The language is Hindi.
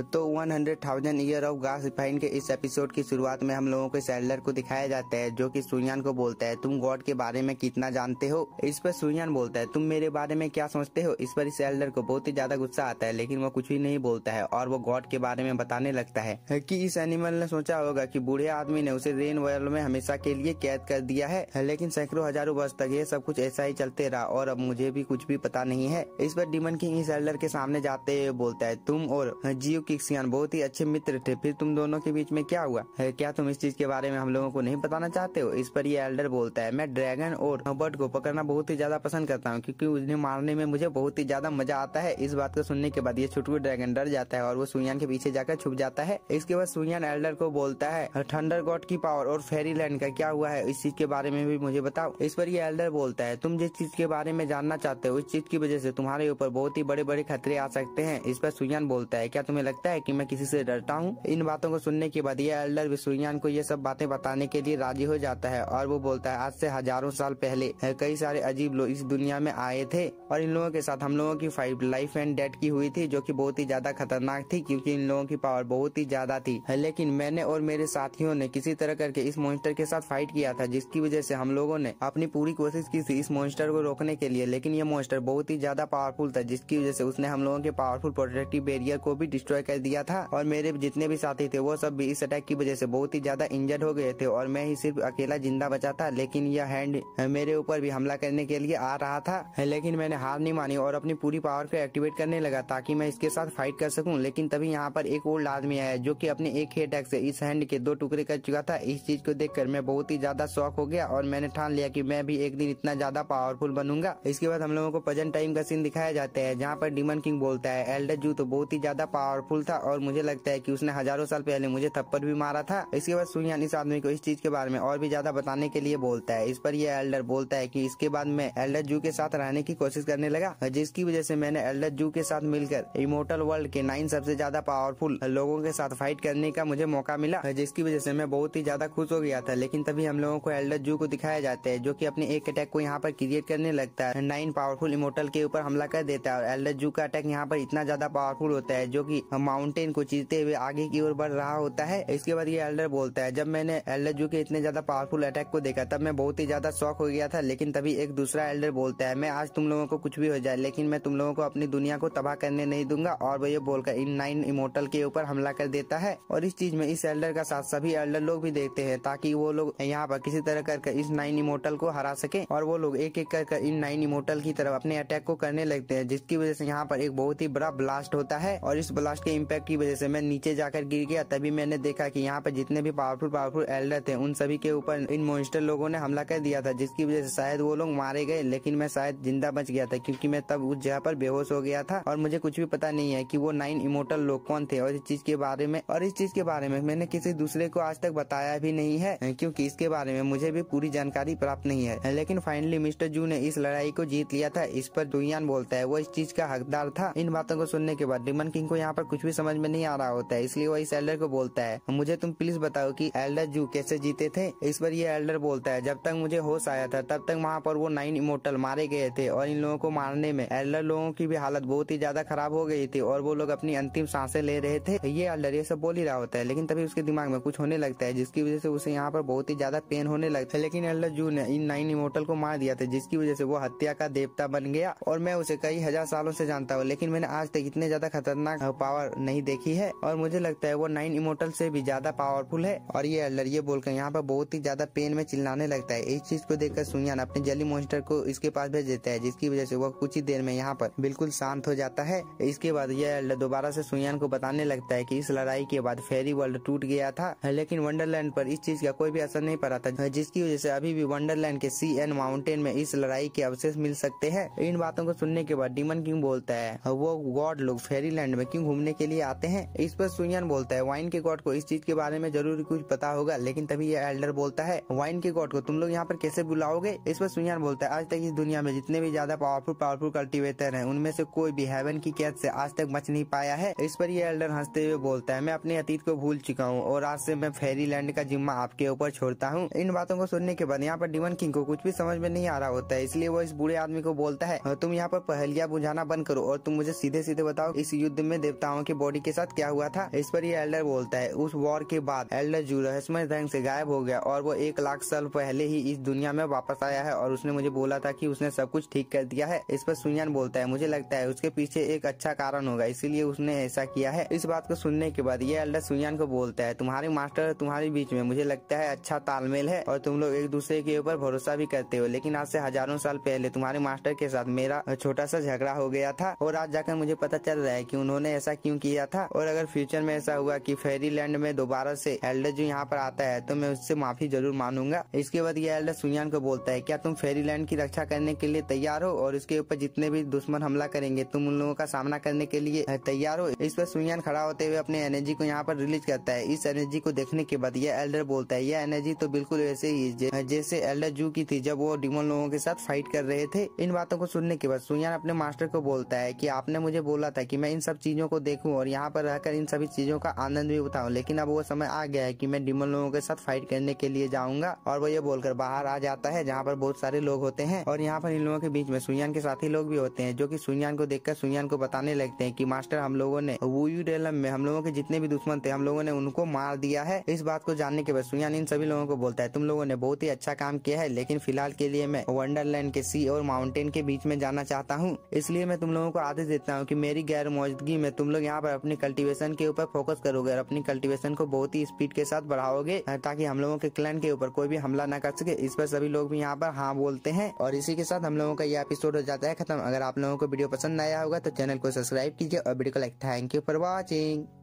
तो 100,000 ईयर ऑफ गास रिफाइन के इस एपिसोड की शुरुआत में हम लोगों के सैलर को दिखाया जाता है जो कि सुयान को बोलता है तुम गॉड के बारे में कितना जानते हो इस पर सुयान बोलता है तुम मेरे बारे में क्या सोचते हो इस पर इस सैलर को बहुत ही ज्यादा गुस्सा आता है लेकिन वो कुछ भी नहीं बोलता है और वो गॉड के बारे में बताने लगता है की इस एनिमल ने सोचा होगा की बूढ़े आदमी ने उसे रेन वर्ल्ड में हमेशा के लिए कैद कर दिया है लेकिन सैकड़ों हजारों वर्ष तक ये सब कुछ ऐसा ही चलते रहा और अब मुझे भी कुछ भी पता नहीं है इस पर डिमन किंग इस सैलर के सामने जाते हुए बोलता है तुम और जियो सियान बहुत ही अच्छे मित्र थे फिर तुम दोनों के बीच में क्या हुआ है क्या तुम इस चीज के बारे में हम लोगों को नहीं बताना चाहते हो इस पर ये एल्डर बोलता है मैं ड्रैगन और बर्ड को पकड़ना बहुत ही ज्यादा पसंद करता हूँ क्योंकि उन्हें मारने में मुझे बहुत ही ज्यादा मजा आता है इस बात को सुनने के बाद ये छुटकू ड्रैगन डर जाता है और वो सुयान के पीछे जाकर छुप जाता है इसके बाद सुयान एल्डर को बोलता है थंडर गॉड की पावर और फेरी लैंड का क्या हुआ है इस चीज के बारे में भी मुझे बताओ इस पर ये एल्डर बोलता है तुम जिस चीज के बारे में जानना चाहते हो उस चीज की वजह से तुम्हारे ऊपर बहुत ही बड़े बड़े खतरे आ सकते हैं इस पर सुयान बोलता है क्या तुम्हें लगता है कि मैं किसी से डरता हूँ इन बातों को सुनने के बाद यह एल्डर विश्वयान को ये सब बातें बताने के लिए राजी हो जाता है और वो बोलता है आज से हजारों साल पहले कई सारे अजीब लोग इस दुनिया में आए थे और इन लोगों के साथ हम लोगों की फाइट लाइफ एंड डेथ की हुई थी जो की बहुत ही ज्यादा खतरनाक थी क्यूँकी इन लोगों की पावर बहुत ही ज्यादा थी लेकिन मैंने और मेरे साथियों ने किसी तरह करके इस मॉन्स्टर के साथ फाइट किया था जिसकी वजह से हम लोगों ने अपनी पूरी कोशिश की थी इस मॉन्स्टर को रोकने के लिए लेकिन यह मोन्स्टर बहुत ही ज्यादा पावरफुल था जिसकी वजह से उसने हम लोगों के पावरफुल प्रोटेक्टिव बेरियर को भी डिस्ट्रॉय कवर कर दिया था और मेरे जितने भी साथी थे वो सब भी इस अटैक की वजह से बहुत ही ज्यादा इंजर्ड हो गए थे और मैं ही सिर्फ अकेला जिंदा बचा था लेकिन यह हैंड मेरे ऊपर भी हमला करने के लिए आ रहा था लेकिन मैंने हार नहीं मानी और अपनी पूरी पावर को एक्टिवेट करने लगा ताकि मैं इसके साथ फाइट कर सकूँ लेकिन तभी यहाँ पर एक ओल्ड आदमी आया जो की अपने एक ही अटैक से इस हैंड के दो टुकड़े कर चुका था इस चीज को देख मैं बहुत ही ज्यादा शौक हो गया और मैंने ठान लिया की मैं भी एक दिन इतना ज्यादा पावरफुल बनूंगा इसके बाद हम लोगों को पजन टाइम का सीन दिखाया जाता है जहाँ पर डिमन किंग बोलता है एल्डर जू तो बहुत ही ज्यादा पावर पावरफुल था और मुझे लगता है कि उसने हजारों साल पहले मुझे थप्पड़ भी मारा था इसके बाद सुनयान इस आदमी को इस चीज के बारे में और भी ज्यादा बताने के लिए बोलता है इस पर यह एल्डर बोलता है की इसके बाद मैं एल्डर जू के साथ रहने की कोशिश करने लगा जिसकी वजह से मैंने एल्डर जू के साथ मिलकर इमोटल वर्ल्ड के नाइन सबसे ज्यादा पावरफुल लोगों के साथ फाइट करने का मुझे मौका मिला जिसकी वजह से मैं बहुत ही ज्यादा खुश हो गया था लेकिन तभी हम लोगों को एल्डर जू को दिखाया जाता है जो कि अपने एक अटैक को यहाँ पर क्रिएट करने लगता है नाइन पावरफुल इमोटल के ऊपर हमला कर देता है और एल्डर जू का अटैक यहाँ पर इतना ज्यादा पावरफुल होता है जो की माउंटेन को चीरते हुए आगे की ओर बढ़ रहा होता है इसके बाद ये एल्डर बोलता है जब मैंने एल्डर जू के इतने ज्यादा पावरफुल अटैक को देखा तब मैं बहुत ही ज्यादा शौक हो गया था लेकिन तभी एक दूसरा एल्डर बोलता है मैं आज तुम लोगों को कुछ भी हो जाए लेकिन मैं तुम लोगों को अपनी दुनिया को तबाह करने नहीं दूंगा और वो ये बोलकर इन नाइन इमोटल के ऊपर हमला कर देता है और इस चीज में इस एल्डर का साथ सभी एल्डर लोग भी देखते हैं ताकि वो लोग यहाँ पर किसी तरह करके इस नाइन इमोटल को हरा सके और वो लोग एक एक कर इन नाइन इमोटल की तरफ अपने अटैक को करने लगते हैं जिसकी वजह से यहाँ पर एक बहुत ही बड़ा ब्लास्ट होता है और इस ब्लास्ट उसके इम्पैक्ट की वजह से मैं नीचे जाकर गिर गया तभी मैंने देखा कि यहाँ पर जितने भी पावरफुल पावरफुल एल्डर थे उन सभी के ऊपर इन मोन्स्टर लोगों ने हमला कर दिया था जिसकी वजह से शायद वो लोग मारे गए लेकिन मैं शायद जिंदा बच गया था क्योंकि मैं तब उस जगह पर बेहोश हो गया था और मुझे कुछ भी पता नहीं है कि वो नाइन इमोटल लोग कौन थे और इस चीज के बारे में और इस चीज के बारे में मैंने किसी दूसरे को आज तक बताया भी नहीं है क्योंकि इसके बारे में मुझे भी पूरी जानकारी प्राप्त नहीं है लेकिन फाइनली मिस्टर जू ने इस लड़ाई को जीत लिया था इस पर दुनिया बोलता है वो इस चीज का हकदार था इन बातों को सुनने के बाद डिमन किंग को यहाँ पर कुछ भी समझ में नहीं आ रहा होता है इसलिए वो इस एल्डर को बोलता है मुझे तुम प्लीज बताओ की एल्डर जू कैसे जीते थे इस पर ये एल्डर बोलता है जब तक मुझे होश आया था तब तक वहाँ पर वो नाइन इमोटल मारे गए थे और इन लोगों को मारने में एल्डर लोगों की भी हालत बहुत ही ज्यादा खराब हो गई थी और वो लोग अपनी अंतिम सांसे ले रहे थे ये एल्डर ये सब बोल ही रहा होता है लेकिन तभी उसके दिमाग में कुछ होने लगता है जिसकी वजह से उसे यहाँ पर बहुत ही ज्यादा पेन होने लगता है लेकिन एल्डर जू ने इन नाइन इमोटल को मार दिया था जिसकी वजह से वो हत्या का देवता बन गया और मैं उसे कई हजार सालों से जानता हूँ लेकिन मैंने आज तक इतने ज्यादा खतरनाक पावर पावर नहीं देखी है और मुझे लगता है वो नाइन इमोटल से भी ज्यादा पावरफुल है और ये एल्डर ये बोलकर यहाँ पर बहुत ही ज्यादा पेन में चिल्लाने लगता है इस चीज को देखकर सुनियान अपने जली मोस्टर को इसके पास भेज देता है जिसकी वजह से वह कुछ ही देर में यहाँ पर बिल्कुल शांत हो जाता है इसके बाद यह एल्डर दोबारा से सुनियान को बताने लगता है की इस लड़ाई के बाद फेरी वर्ल्ड टूट गया था लेकिन वंडरलैंड पर इस चीज का कोई भी असर नहीं पड़ा था जिसकी वजह से अभी भी वंडरलैंड के सी एन माउंटेन में इस लड़ाई के अवशेष मिल सकते हैं इन बातों को सुनने के बाद डीमन किंग बोलता है वो गॉड लोग फेरीलैंड में क्यों घूमने करने के लिए आते हैं इस पर सुनियन बोलता है वाइन के गॉड को इस चीज के बारे में जरूर कुछ पता होगा लेकिन तभी यह एल्डर बोलता है वाइन के गॉड को तुम लोग यहाँ पर कैसे बुलाओगे इस पर सुनियन बोलता है आज तक इस दुनिया में जितने भी ज्यादा पावरफुल पावरफुल कल्टिवेटर है उनमें से कोई भी हेवन की कैद से आज तक बच नहीं पाया है इस पर यह एल्डर हंसते हुए बोलता है मैं अपने अतीत को भूल चुका हूँ और आज से मैं फेरीलैंड का जिम्मा आपके ऊपर छोड़ता हूँ इन बातों को सुनने के बाद यहाँ पर डिमन किंग को कुछ भी समझ में नहीं आ रहा होता है इसलिए वो इस बुरे आदमी को बोलता है तुम यहाँ पर पहलिया बुझाना बंद करो और तुम मुझे सीधे सीधे बताओ इस युद्ध में देवताओं दोनों की बॉडी के साथ क्या हुआ था इस पर ये एल्डर बोलता है उस वॉर के बाद एल्डर जू रहस्यमय ढंग से गायब हो गया और वो एक लाख साल पहले ही इस दुनिया में वापस आया है और उसने मुझे बोला था की उसने सब कुछ ठीक कर दिया है इस पर सुनियन बोलता है मुझे लगता है उसके पीछे एक अच्छा कारण होगा इसीलिए उसने ऐसा किया है इस बात को सुनने के बाद ये एल्डर सुनियन को बोलता है तुम्हारे मास्टर तुम्हारे बीच में मुझे लगता है अच्छा तालमेल है और तुम लोग एक दूसरे के ऊपर भरोसा भी करते हो लेकिन आज से हजारों साल पहले तुम्हारे मास्टर के साथ मेरा छोटा सा झगड़ा हो गया था और आज जाकर मुझे पता चल रहा है की उन्होंने ऐसा क्यों क्यों किया था और अगर फ्यूचर में ऐसा हुआ कि फेरीलैंड में दोबारा से एल्डर जो यहाँ पर आता है तो मैं उससे माफी जरूर मानूंगा इसके बाद ये एल्डर सुयान को बोलता है क्या तुम फेरीलैंड की रक्षा करने के लिए तैयार हो और उसके ऊपर जितने भी दुश्मन हमला करेंगे तुम उन लोगों का सामना करने के लिए तैयार हो इस पर सुयान खड़ा होते हुए अपने एनर्जी को यहाँ पर रिलीज करता है इस एनर्जी को देखने के बाद यह एल्डर बोलता है यह एनर्जी तो बिल्कुल वैसे ही जैसे एल्डर जू की थी जब वो डिमोन लोगों के साथ फाइट कर रहे थे इन बातों को सुनने के बाद सुयान अपने मास्टर को बोलता है की आपने मुझे बोला था की मैं इन सब चीजों को देख देखूं और यहाँ पर रहकर इन सभी चीजों का आनंद भी उठाऊं लेकिन अब वो समय आ गया है कि मैं डिमन लोगों के साथ फाइट करने के लिए जाऊंगा और वो ये बोलकर बाहर आ जाता है जहाँ पर बहुत सारे लोग होते हैं और यहाँ पर इन लोगों के बीच में सुनियान के साथी लोग भी होते हैं जो की सुनियान को देखकर सुनियान को बताने लगते हैं की मास्टर हम लोगों ने वो डेलम में हम लोगों के जितने भी दुश्मन थे हम लोगों ने उनको मार दिया है इस बात को जानने के बाद सुनियान इन सभी लोगों को बोलता है तुम लोगों ने बहुत ही अच्छा काम किया है लेकिन फिलहाल के लिए मैं वंडरलैंड के सी और माउंटेन के बीच में जाना चाहता हूँ इसलिए मैं तुम लोगों को आदेश देता हूँ की मेरी गैर मौजूदगी में तुम लोग लोग यहाँ पर अपनी कल्टीवेशन के ऊपर फोकस करोगे और अपनी कल्टीवेशन को बहुत ही स्पीड के साथ बढ़ाओगे ताकि हम लोगों के क्लैन के ऊपर कोई भी हमला ना कर सके इस पर सभी लोग भी यहाँ पर हाँ बोलते हैं और इसी के साथ हम लोगों का ये एपिसोड हो जाता है खत्म अगर आप लोगों को वीडियो पसंद आया होगा तो चैनल को सब्सक्राइब कीजिए और वीडियो को like thank you for watching